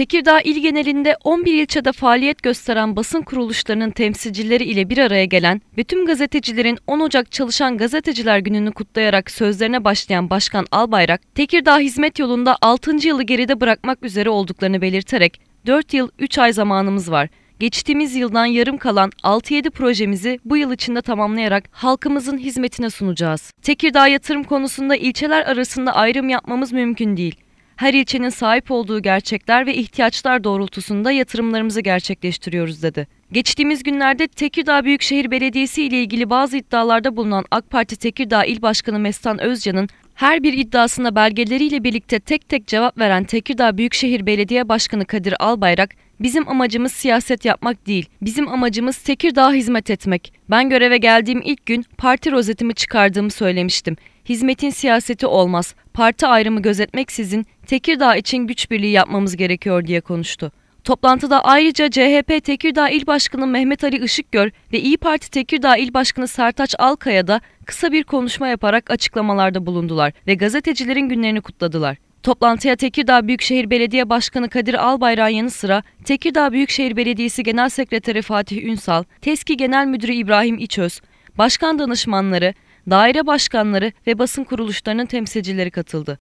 Tekirdağ il genelinde 11 ilçede faaliyet gösteren basın kuruluşlarının temsilcileri ile bir araya gelen ve tüm gazetecilerin 10 Ocak Çalışan Gazeteciler Günü'nü kutlayarak sözlerine başlayan Başkan Albayrak, Tekirdağ hizmet yolunda 6. yılı geride bırakmak üzere olduklarını belirterek 4 yıl 3 ay zamanımız var. Geçtiğimiz yıldan yarım kalan 6-7 projemizi bu yıl içinde tamamlayarak halkımızın hizmetine sunacağız. Tekirdağ yatırım konusunda ilçeler arasında ayrım yapmamız mümkün değil her ilçenin sahip olduğu gerçekler ve ihtiyaçlar doğrultusunda yatırımlarımızı gerçekleştiriyoruz dedi. Geçtiğimiz günlerde Tekirdağ Büyükşehir Belediyesi ile ilgili bazı iddialarda bulunan AK Parti Tekirdağ İl Başkanı Mestan Özcan'ın her bir iddiasına belgeleriyle birlikte tek tek cevap veren Tekirdağ Büyükşehir Belediye Başkanı Kadir Albayrak, Bizim amacımız siyaset yapmak değil, bizim amacımız Tekirdağ'a hizmet etmek. Ben göreve geldiğim ilk gün parti rozetimi çıkardığımı söylemiştim. Hizmetin siyaseti olmaz, parti ayrımı gözetmeksizin Tekirdağ için güç birliği yapmamız gerekiyor diye konuştu. Toplantıda ayrıca CHP Tekirdağ İl Başkanı Mehmet Ali Işıkgör ve İyi Parti Tekirdağ İl Başkanı Sertaç Alkaya da kısa bir konuşma yaparak açıklamalarda bulundular ve gazetecilerin günlerini kutladılar. Toplantıya Tekirdağ Büyükşehir Belediye Başkanı Kadir Albayrak yanı sıra Tekirdağ Büyükşehir Belediyesi Genel Sekreteri Fatih Ünsal, Teski Genel Müdürü İbrahim İçöz, başkan danışmanları, daire başkanları ve basın kuruluşlarının temsilcileri katıldı.